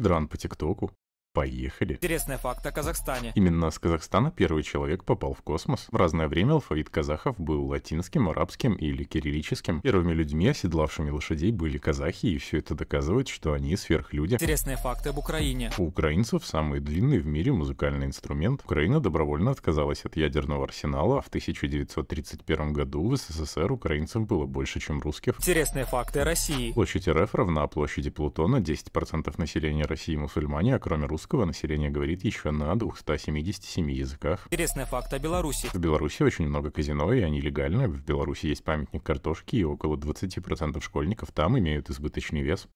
педран по ТикТоку. Поехали. Интересный факт о Казахстане. Именно с Казахстана первый человек попал в космос. В разное время алфавит казахов был латинским, арабским или кириллическим. Первыми людьми, оседлавшими лошадей, были казахи, и все это доказывает, что они сверхлюди. Интересные факты об Украине. У украинцев самый длинный в мире музыкальный инструмент. Украина добровольно отказалась от ядерного арсенала, а в 1931 году в СССР украинцев было больше, чем русских. Интересные факты о России. Площадь РФ равна площади Плутона, 10% населения России мусульмане, а кроме русских русского населения говорит еще на 277 языках. Интересный факт о Беларуси. В Беларуси очень много казино, и они легальны. В Беларуси есть памятник картошки, и около 20% школьников там имеют избыточный вес.